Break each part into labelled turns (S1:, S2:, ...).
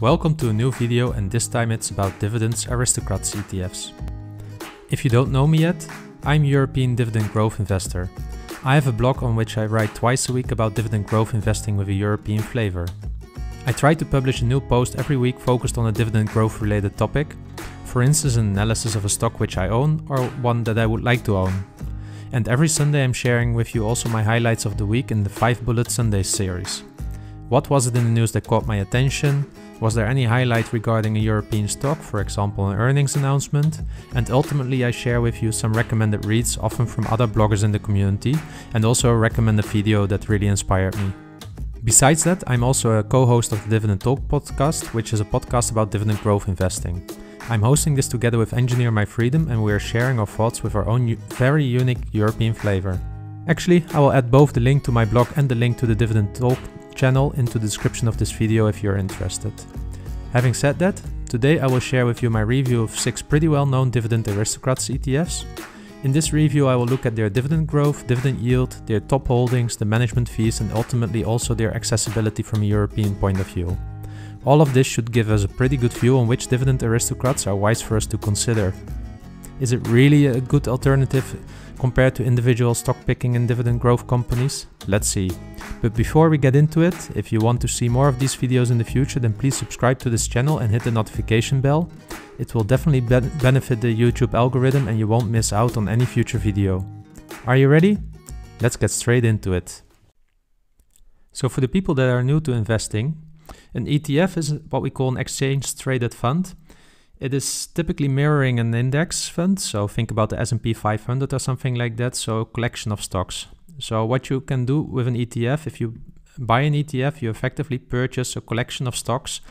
S1: welcome to a new video and this time it's about Dividends Aristocrats ETFs. If you don't know me yet, I'm European Dividend Growth Investor. I have a blog on which I write twice a week about dividend growth investing with a European flavor. I try to publish a new post every week focused on a dividend growth related topic, for instance an analysis of a stock which I own or one that I would like to own. And every Sunday I'm sharing with you also my highlights of the week in the 5 Bullet Sundays series. What was it in the news that caught my attention? Was there any highlight regarding a European stock, for example an earnings announcement? And ultimately I share with you some recommended reads, often from other bloggers in the community, and also recommend a video that really inspired me. Besides that, I'm also a co-host of the Dividend Talk podcast, which is a podcast about dividend growth investing. I'm hosting this together with Engineer My Freedom and we are sharing our thoughts with our own very unique European flavor. Actually, I will add both the link to my blog and the link to the Dividend Talk channel into the description of this video if you're interested. Having said that, today I will share with you my review of 6 pretty well known dividend aristocrats ETFs. In this review I will look at their dividend growth, dividend yield, their top holdings, the management fees and ultimately also their accessibility from a European point of view. All of this should give us a pretty good view on which dividend aristocrats are wise for us to consider. Is it really a good alternative compared to individual stock picking and dividend growth companies? Let's see. But before we get into it, if you want to see more of these videos in the future then please subscribe to this channel and hit the notification bell. It will definitely be benefit the YouTube algorithm and you won't miss out on any future video. Are you ready? Let's get straight into it. So for the people that are new to investing, an ETF is what we call an exchange traded fund it is typically mirroring an index fund, so think about the S&P 500 or something like that, so collection of stocks. So what you can do with an ETF, if you buy an ETF, you effectively purchase a collection of stocks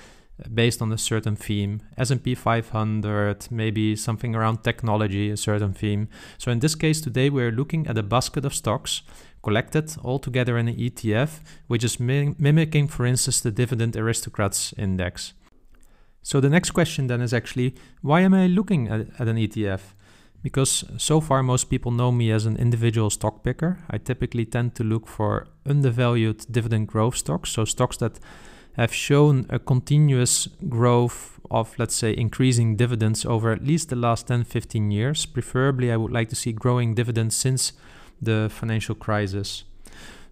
S1: uh, based on a certain theme, S&P 500, maybe something around technology, a certain theme. So in this case today we're looking at a basket of stocks collected all together in an ETF, which is mim mimicking, for instance, the Dividend Aristocrats Index. So the next question then is actually, why am I looking at, at an ETF? Because so far most people know me as an individual stock picker. I typically tend to look for undervalued dividend growth stocks, so stocks that have shown a continuous growth of, let's say, increasing dividends over at least the last 10, 15 years. Preferably, I would like to see growing dividends since the financial crisis.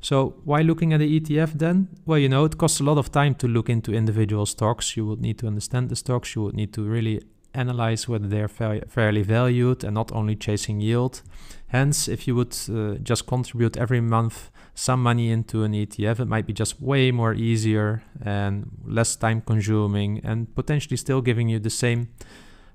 S1: So why looking at the ETF then? Well, you know, it costs a lot of time to look into individual stocks. You would need to understand the stocks. You would need to really analyze whether they're fairly valued and not only chasing yield. Hence, if you would uh, just contribute every month some money into an ETF, it might be just way more easier and less time consuming and potentially still giving you the same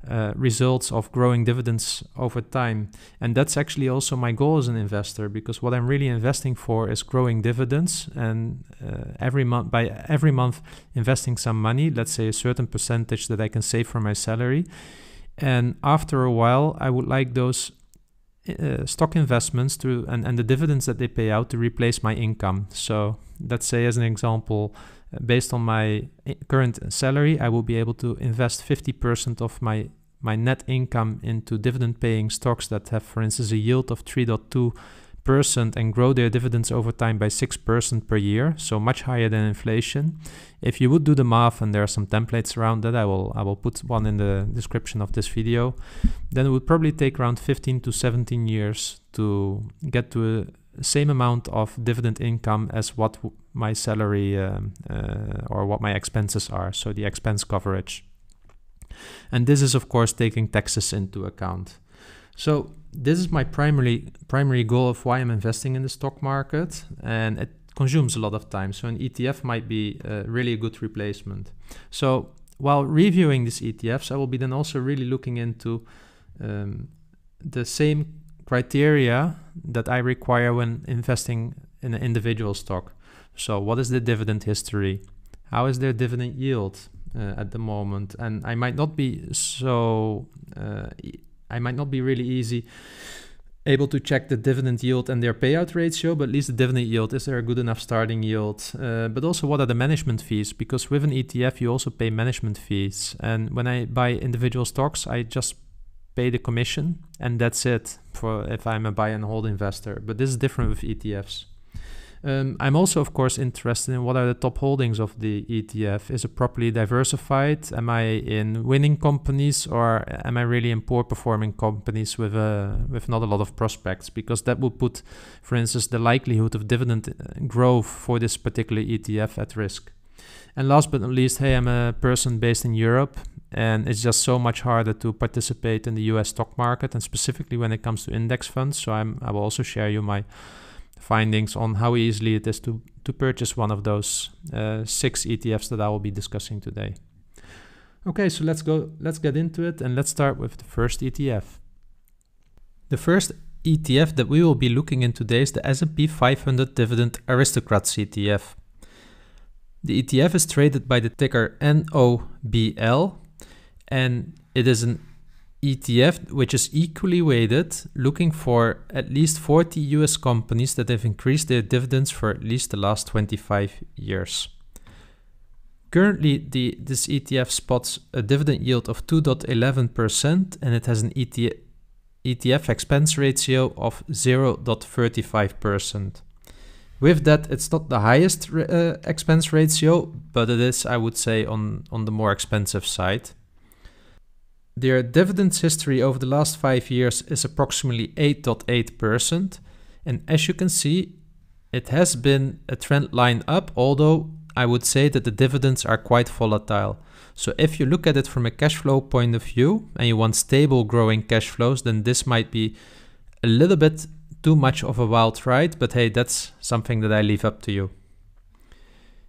S1: uh, results of growing dividends over time. And that's actually also my goal as an investor because what I'm really investing for is growing dividends and uh, every month by every month investing some money, let's say a certain percentage that I can save from my salary. And after a while, I would like those uh, stock investments to and, and the dividends that they pay out to replace my income. So let's say as an example, based on my eh, current salary, I will be able to invest 50% of my my net income into dividend paying stocks that have, for instance, a yield of 3.2% and grow their dividends over time by 6% per year, so much higher than inflation. If you would do the math, and there are some templates around that, I will I will put one in the description of this video, then it would probably take around 15 to 17 years to get to a same amount of dividend income as what my salary um, uh, or what my expenses are, so the expense coverage. And this is of course taking taxes into account. So this is my primary primary goal of why I'm investing in the stock market, and it consumes a lot of time. So an ETF might be uh, really a good replacement. So while reviewing these ETFs, I will be then also really looking into um, the same criteria that I require when investing in an individual stock. So, what is the dividend history? How is their dividend yield uh, at the moment? And I might not be so, uh, I might not be really easy able to check the dividend yield and their payout ratio, but at least the dividend yield is there a good enough starting yield? Uh, but also, what are the management fees? Because with an ETF, you also pay management fees. And when I buy individual stocks, I just pay the commission, and that's it for if I'm a buy and hold investor. But this is different with ETFs. Um, I'm also, of course, interested in what are the top holdings of the ETF. Is it properly diversified? Am I in winning companies or am I really in poor performing companies with uh, with not a lot of prospects? Because that would put, for instance, the likelihood of dividend uh, growth for this particular ETF at risk. And last but not least, hey, I'm a person based in Europe and it's just so much harder to participate in the US stock market and specifically when it comes to index funds. So I'm, I will also share you my findings on how easily it is to, to purchase one of those uh, six ETFs that I will be discussing today. Okay, so let's go let's get into it and let's start with the first ETF. The first ETF that we will be looking in today is the S&P 500 Dividend Aristocrats ETF. The ETF is traded by the ticker NOBL and it is an ETF which is equally weighted, looking for at least 40 US companies that have increased their dividends for at least the last 25 years. Currently, the, this ETF spots a dividend yield of 2.11% and it has an ETF, expense ratio of 0.35%. With that, it's not the highest uh, expense ratio, but it is, I would say, on, on the more expensive side. Their dividends history over the last five years is approximately 8.8%. And as you can see, it has been a trend line up, although I would say that the dividends are quite volatile. So if you look at it from a cash flow point of view and you want stable growing cash flows, then this might be a little bit too much of a wild ride, but hey, that's something that I leave up to you.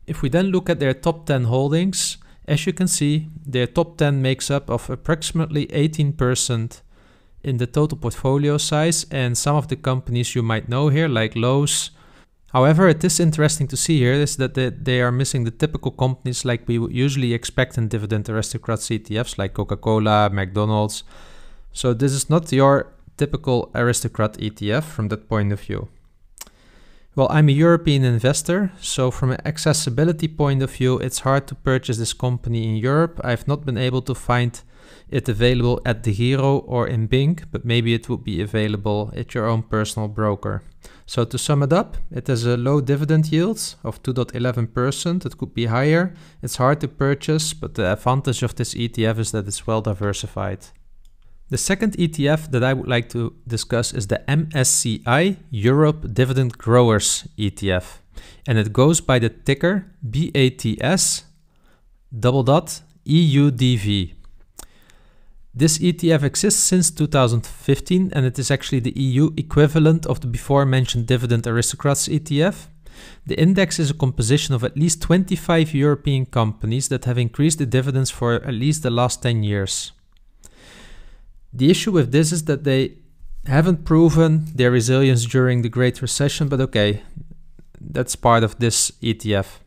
S1: If we then look at their top 10 holdings, as you can see, their top 10 makes up of approximately 18% in the total portfolio size and some of the companies you might know here like Lowe's. However, it is interesting to see here is that they are missing the typical companies like we would usually expect in dividend aristocrat ETFs like Coca-Cola, McDonald's. So this is not your typical aristocrat ETF from that point of view. Well, I'm a European investor, so from an accessibility point of view, it's hard to purchase this company in Europe. I've not been able to find it available at the Hero or in Bing, but maybe it would be available at your own personal broker. So to sum it up, it has a low dividend yield of 2.11%. It could be higher. It's hard to purchase, but the advantage of this ETF is that it's well diversified. The second ETF that I would like to discuss is the MSCI Europe Dividend Growers ETF. And it goes by the ticker BATS double dot EUDV. This ETF exists since 2015 and it is actually the EU equivalent of the before mentioned Dividend Aristocrats ETF. The index is a composition of at least 25 European companies that have increased the dividends for at least the last 10 years. The issue with this is that they haven't proven their resilience during the Great Recession, but okay, that's part of this ETF.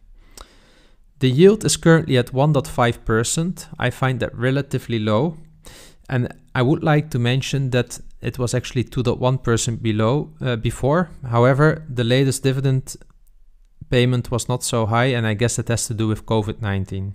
S1: The yield is currently at 1.5%. I find that relatively low. And I would like to mention that it was actually 2.1% below uh, before. However, the latest dividend payment was not so high, and I guess it has to do with COVID 19.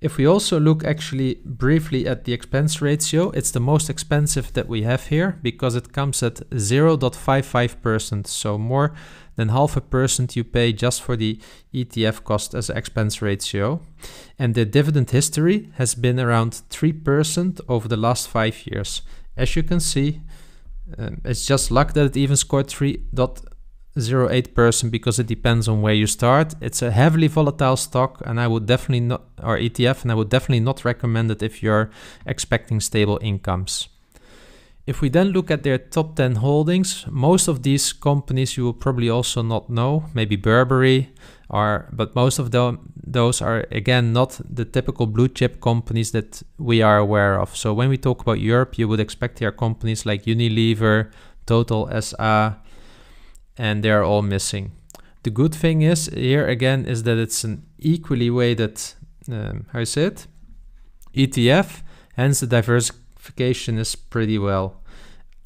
S1: If we also look actually briefly at the expense ratio, it's the most expensive that we have here because it comes at 0.55%. So more than half a percent you pay just for the ETF cost as expense ratio. And the dividend history has been around 3% over the last five years. As you can see, um, it's just luck that it even scored 3. 0.8% because it depends on where you start. It's a heavily volatile stock and I would definitely not, or ETF, and I would definitely not recommend it if you're expecting stable incomes. If we then look at their top 10 holdings, most of these companies you will probably also not know, maybe Burberry, are, but most of them, those are again not the typical blue chip companies that we are aware of. So when we talk about Europe, you would expect here companies like Unilever, Total SA, and they are all missing. The good thing is here again is that it's an equally weighted, um, how you say it, ETF, hence the diversification is pretty well.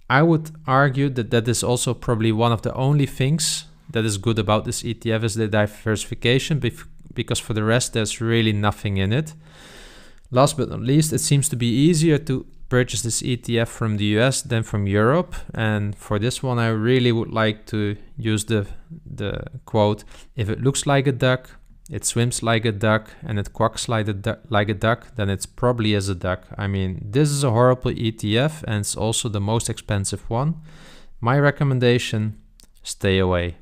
S1: I would argue that that is also probably one of the only things that is good about this ETF is the diversification because for the rest there's really nothing in it. Last but not least, it seems to be easier to purchase this ETF from the US than from Europe. And for this one, I really would like to use the, the quote, if it looks like a duck, it swims like a duck, and it quacks like a, like a duck, then it's probably is a duck. I mean, this is a horrible ETF and it's also the most expensive one. My recommendation, stay away.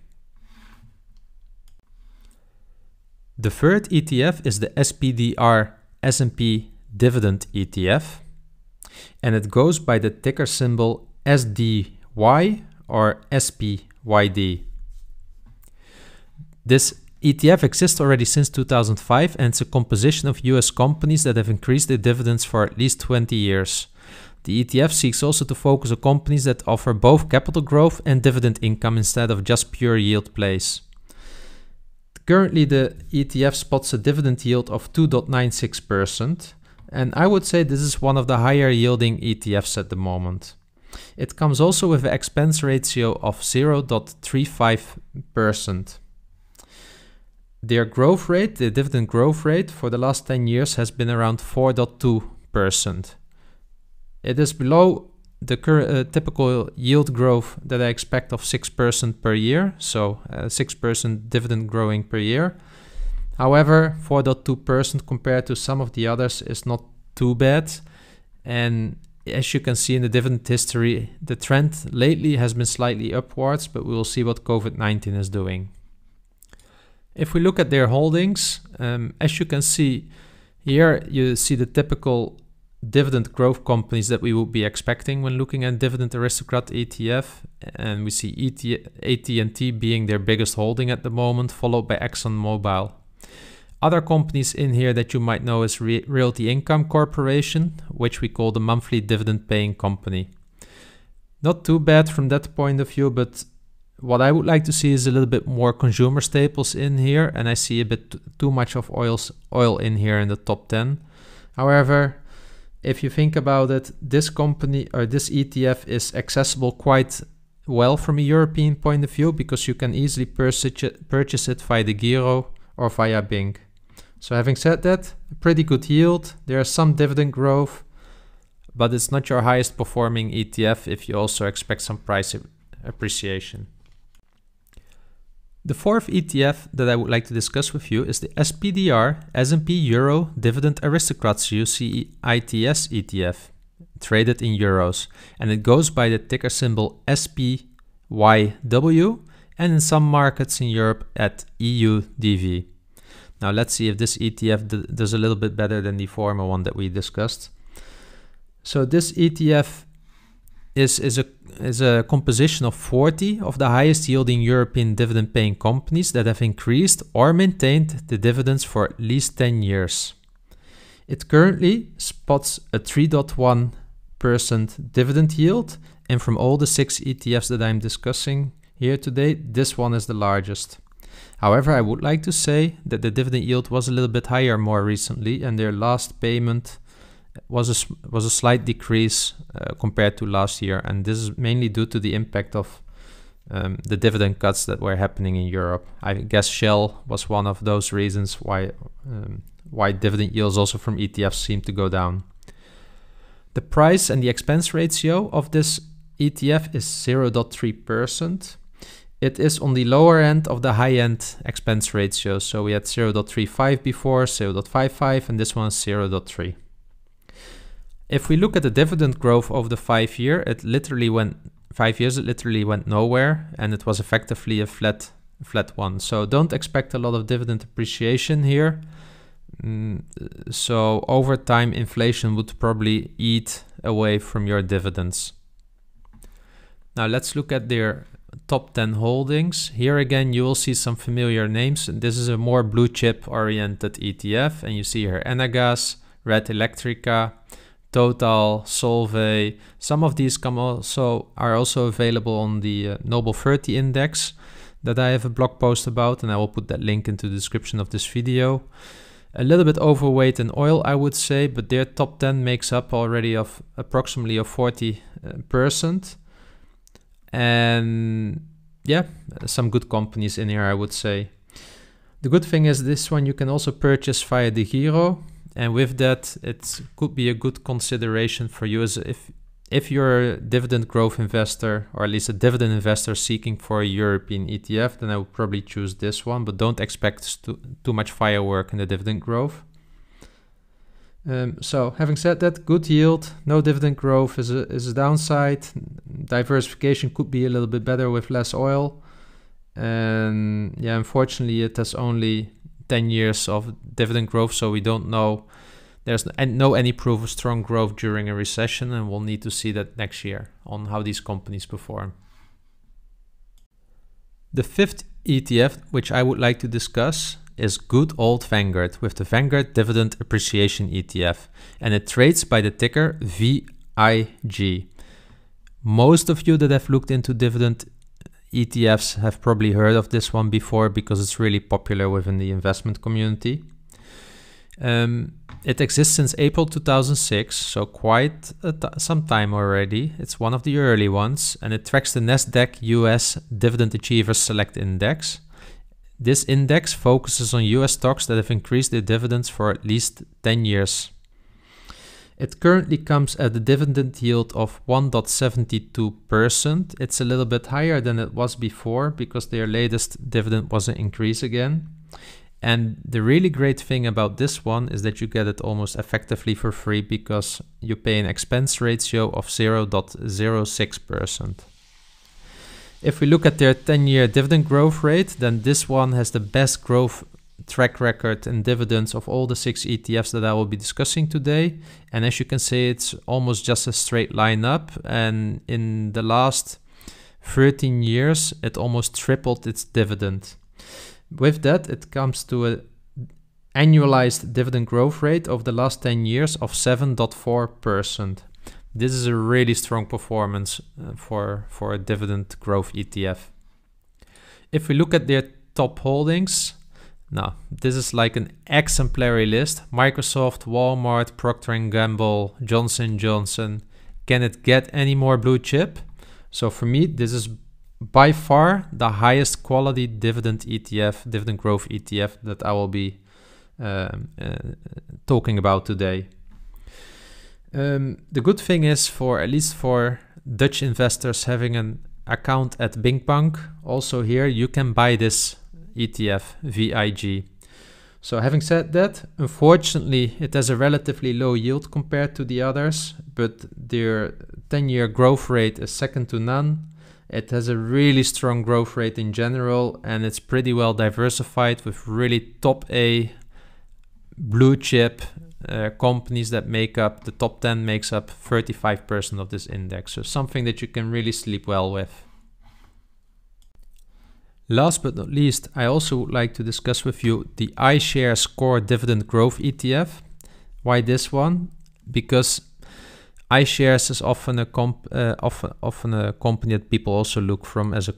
S1: The third ETF is the SPDR S&P dividend ETF and it goes by the ticker symbol SDY or SPYD. This ETF exists already since 2005 and it's a composition of US companies that have increased their dividends for at least 20 years. The ETF seeks also to focus on companies that offer both capital growth and dividend income instead of just pure yield plays. Currently, the ETF spots a dividend yield of 2.96%, and I would say this is one of the higher yielding ETFs at the moment. It comes also with an expense ratio of 0.35%. Their growth rate, the dividend growth rate, for the last 10 years has been around 4.2%. It is below the uh, typical yield growth that I expect of 6% per year, so 6% uh, dividend growing per year. However, 4.2% compared to some of the others is not too bad. And as you can see in the dividend history, the trend lately has been slightly upwards, but we will see what COVID-19 is doing. If we look at their holdings, um, as you can see here, you see the typical dividend growth companies that we would be expecting when looking at dividend aristocrat ETF and we see ET, AT&T being their biggest holding at the moment followed by ExxonMobil. Other companies in here that you might know is Re- Realty Income Corporation, which we call the monthly dividend paying company. Not too bad from that point of view, but what I would like to see is a little bit more consumer staples in here and I see a bit too much of oils oil in here in the top 10. However, if you think about it, this company or this ETF is accessible quite well from a European point of view because you can easily purchase it via the Giro or via Bing. So, having said that, pretty good yield. There is some dividend growth, but it's not your highest performing ETF if you also expect some price appreciation. The fourth ETF that I would like to discuss with you is the SPDR S&P Euro Dividend Aristocrats UCITS ETF, traded in euros, and it goes by the ticker symbol SPYW, and in some markets in Europe at EUDV. Now let's see if this ETF does a little bit better than the former one that we discussed. So this ETF is, is, a, is a composition of 40 of the highest yielding European dividend paying companies that have increased or maintained the dividends for at least 10 years. It currently spots a 3.1% dividend yield, and from all the six ETFs that I'm discussing here today, this one is the largest. However, I would like to say that the dividend yield was a little bit higher more recently, and their last payment was a, was a slight decrease uh, compared to last year, and this is mainly due to the impact of um, the dividend cuts that were happening in Europe. I guess Shell was one of those reasons why um, why dividend yields also from ETFs seem to go down. The price and the expense ratio of this ETF is 0.3%. It is on the lower end of the high end expense ratio. So we had 0.35 before, 0.55, and this one is 0.3. If we look at the dividend growth over the five year, it literally went five years. It literally went nowhere, and it was effectively a flat flat one. So don't expect a lot of dividend appreciation here. Mm, so over time, inflation would probably eat away from your dividends. Now let's look at their top 10 holdings. Here again, you will see some familiar names. This is a more blue chip oriented ETF, and you see here Enagas, Red Electrica, Total, Solvay. Some of these come also are also available on the uh, Noble 30 index that I have a blog post about, and I will put that link into the description of this video. A little bit overweight in oil, I would say, but their top 10 makes up already of approximately of 40 uh, percent. And yeah, some good companies in here, I would say. The good thing is this one you can also purchase via the Giro. And with that, it could be a good consideration for you as if if you're a dividend growth investor or at least a dividend investor seeking for a European ETF, then I would probably choose this one, but don't expect too, too much firework in the dividend growth. Um, so having said that, good yield, no dividend growth is a, is a downside. Diversification could be a little bit better with less oil. And yeah, unfortunately, it has only 10 years of dividend growth, so we don't know there's no any proof of strong growth during a recession, and we'll need to see that next year on how these companies perform. The fifth ETF, which I would like to discuss, is good old Vanguard with the Vanguard Dividend Appreciation ETF, and it trades by the ticker VIG. Most of you that have looked into dividend ETFs have probably heard of this one before because it's really popular within the investment community. Um, it exists since April 2006, so quite some time already. It's one of the early ones and it tracks the NASDAQ US Dividend Achievers Select Index. This index focuses on US stocks that have increased their dividends for at least 10 years. It currently comes at a dividend yield of 1.72%. It's a little bit higher than it was before because their latest dividend was an increase again. And the really great thing about this one is that you get it almost effectively for free because you pay an expense ratio of 0.06%. If we look at their 10 year dividend growth rate, then this one has the best growth track record and dividends of all the six ETFs that I will be discussing today. And as you can see, it's almost just a straight line up. And in the last 13 years, it almost tripled its dividend. With that, it comes to an annualized dividend growth rate over the last 10 years of 7.4%. This is a really strong performance uh, for, for a dividend growth ETF. If we look at their top holdings, now, this is like an exemplary list. Microsoft, Walmart, Procter & Gamble, Johnson Johnson. Can it get any more blue chip? So for me, this is by far the highest quality dividend ETF, dividend growth ETF that I will be um, uh, talking about today. Um, the good thing is for at least for Dutch investors having an account at Bank, also here you can buy this ETF VIG. So having said that, unfortunately, it has a relatively low yield compared to the others, but their 10-year growth rate is second to none. It has a really strong growth rate in general, and it's pretty well diversified with really top A blue chip uh, companies that make up the top 10 makes up 35% of this index. So something that you can really sleep well with. Last but not least, I also would like to discuss with you the iShares Core Dividend Growth ETF. Why this one? Because iShares is often a comp, uh, often, often a company that people also look from as a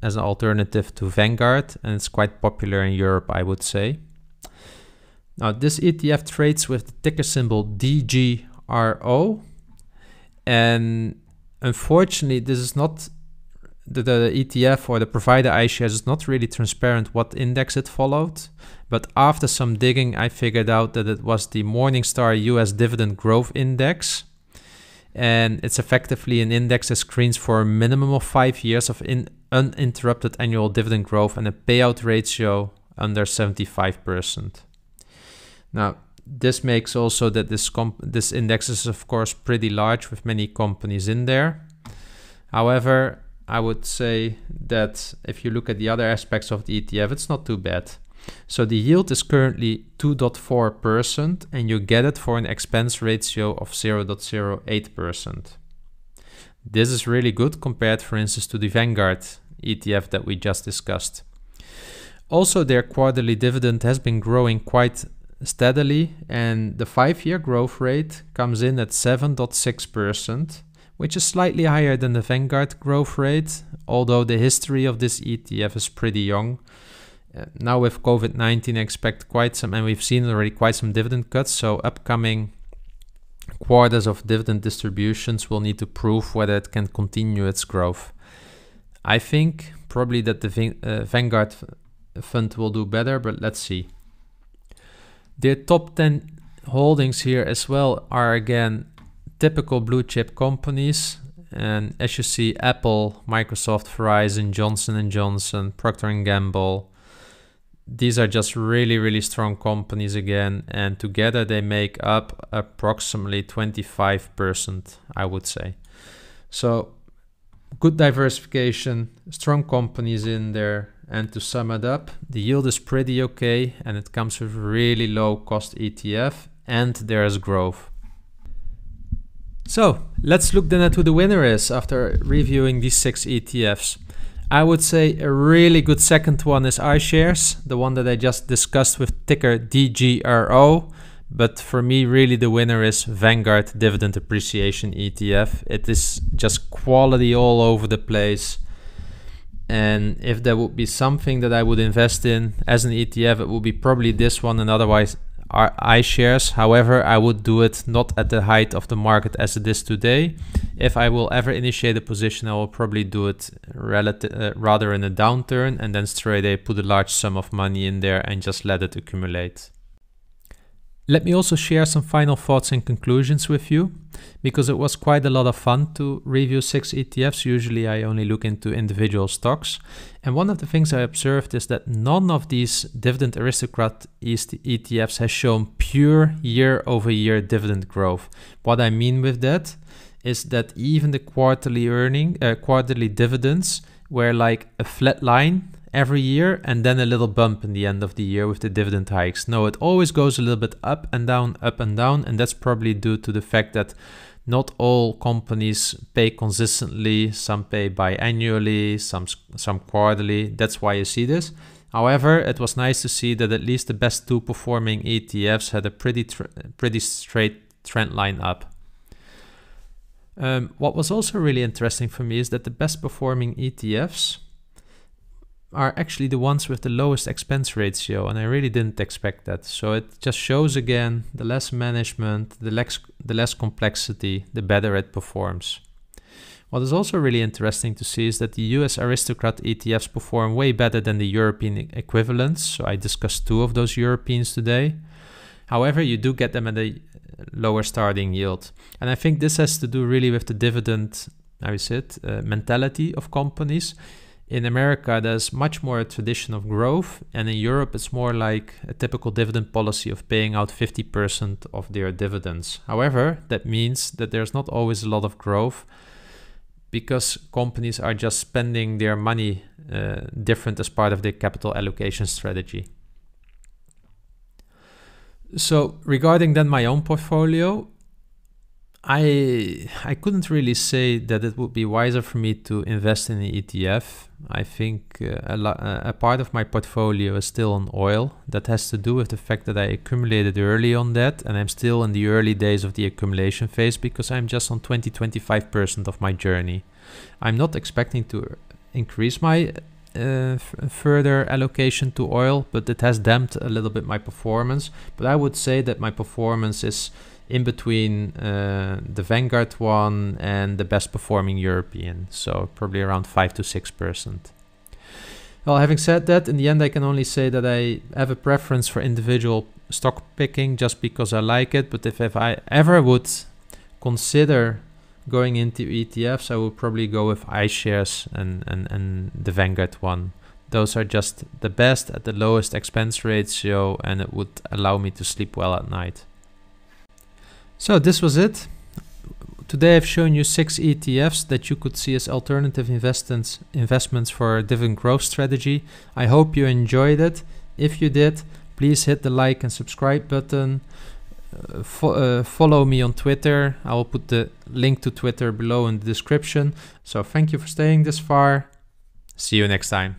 S1: as an alternative to Vanguard, and it's quite popular in Europe, I would say. Now, this ETF trades with the ticker symbol DGRO, and unfortunately, this is not the, the ETF or the provider iShares is not really transparent what index it followed. But after some digging, I figured out that it was the Morningstar US Dividend Growth Index. And it's effectively an index that screens for a minimum of five years of in, uninterrupted annual dividend growth and a payout ratio under 75%. Now, this makes also that this comp- this index is of course pretty large with many companies in there. However, I would say that if you look at the other aspects of the ETF, it's not too bad. So the yield is currently 2.4% and you get it for an expense ratio of 0.08%. This is really good compared, for instance, to the Vanguard ETF that we just discussed. Also, their quarterly dividend has been growing quite steadily and the five-year growth rate comes in at 7.6% which is slightly higher than the Vanguard growth rate, although the history of this ETF is pretty young. Uh, now with COVID-19 expect quite some, and we've seen already quite some dividend cuts, so upcoming quarters of dividend distributions will need to prove whether it can continue its growth. I think probably that the uh, Vanguard fund will do better, but let's see. Their top 10 holdings here as well are again typical blue chip companies and as you see apple microsoft verizon johnson & johnson procter & gamble these are just really really strong companies again and together they make up approximately 25% i would say so good diversification strong companies in there and to sum it up the yield is pretty okay and it comes with really low cost etf and there is growth so let's look then at who the winner is after reviewing these six ETFs. I would say a really good second one is iShares, the one that I just discussed with ticker DGRO. But for me, really the winner is Vanguard Dividend Appreciation ETF. It is just quality all over the place. And if there would be something that I would invest in as an ETF, it would be probably this one and otherwise iShares. However, I would do it not at the height of the market as it is today. If I will ever initiate a position, I will probably do it relative, uh, rather in a downturn and then straight away put a large sum of money in there and just let it accumulate. Let me also share some final thoughts and conclusions with you, because it was quite a lot of fun to review six ETFs. Usually, I only look into individual stocks. And one of the things I observed is that none of these dividend aristocrat ETFs has shown pure year over year dividend growth. What I mean with that is that even the quarterly earning, uh, quarterly dividends were like a flat line every year and then a little bump in the end of the year with the dividend hikes. No, it always goes a little bit up and down, up and down, and that's probably due to the fact that not all companies pay consistently. Some pay biannually, some some quarterly. That's why you see this. However, it was nice to see that at least the best two performing ETFs had a pretty tr- pretty straight trend line up. Um, what was also really interesting for me is that the best performing ETFs are actually the ones with the lowest expense ratio and I really didn't expect that. So it just shows again the less management, the less the less complexity, the better it performs. What is also really interesting to see is that the US aristocrat ETFs perform way better than the European equivalents. So I discussed two of those Europeans today. However, you do get them at a lower starting yield. And I think this has to do really with the dividend, how is it, uh, mentality of companies in America, there's much more a tradition of growth, and in Europe, it's more like a typical dividend policy of paying out 50% of their dividends. However, that means that there's not always a lot of growth because companies are just spending their money uh, different as part of their capital allocation strategy. So, regarding then my own portfolio, I I couldn't really say that it would be wiser for me to invest in an ETF. I think uh, a, lo- uh, a part of my portfolio is still on oil. That has to do with the fact that I accumulated early on that, and I'm still in the early days of the accumulation phase because I'm just on 20 25% of my journey. I'm not expecting to uh, increase my uh, f- further allocation to oil, but it has damped a little bit my performance. But I would say that my performance is in between uh, the Vanguard one and the best performing European. So probably around 5 to 6%. Well, having said that, in the end, I can only say that I have a preference for individual stock picking just because I like it. But if, if I ever would consider going into ETFs, I would probably go with iShares and, and, and the Vanguard one. Those are just the best at the lowest expense ratio, and it would allow me to sleep well at night. So this was it. Today I've shown you six ETFs that you could see as alternative investments investments for a dividend growth strategy. I hope you enjoyed it. If you did, please hit the like and subscribe button. Uh, fo uh, follow me on Twitter. I will put the link to Twitter below in the description. So thank you for staying this far. See you next time.